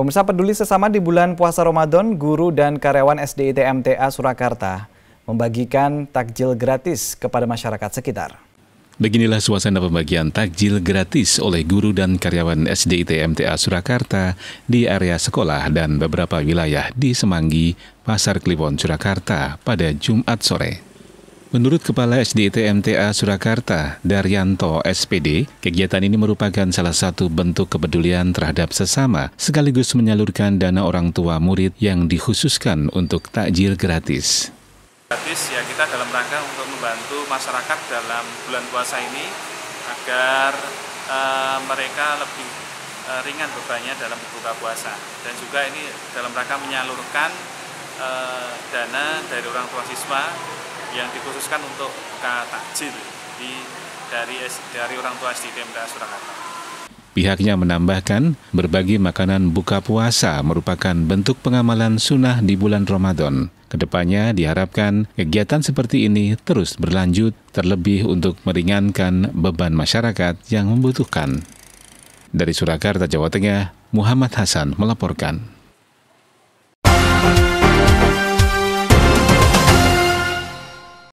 Pemirsa peduli sesama di bulan puasa Ramadan, guru dan karyawan SDIT MTA Surakarta membagikan takjil gratis kepada masyarakat sekitar. Beginilah suasana pembagian takjil gratis oleh guru dan karyawan SDIT MTA Surakarta di area sekolah dan beberapa wilayah di Semanggi, Pasar Kliwon, Surakarta pada Jumat sore. Menurut Kepala SDIT MTA Surakarta, Daryanto SPD, kegiatan ini merupakan salah satu bentuk kepedulian terhadap sesama, sekaligus menyalurkan dana orang tua murid yang dikhususkan untuk takjil gratis. Gratis ya kita dalam rangka untuk membantu masyarakat dalam bulan puasa ini agar uh, mereka lebih uh, ringan bebannya dalam berbuka puasa dan juga ini dalam rangka menyalurkan uh, dana dari orang tua siswa yang dikhususkan untuk buka takjil di dari dari orang tua SD Pemda Surakarta. Pihaknya menambahkan, berbagi makanan buka puasa merupakan bentuk pengamalan sunnah di bulan Ramadan. Kedepannya diharapkan kegiatan seperti ini terus berlanjut, terlebih untuk meringankan beban masyarakat yang membutuhkan. Dari Surakarta, Jawa Tengah, Muhammad Hasan melaporkan.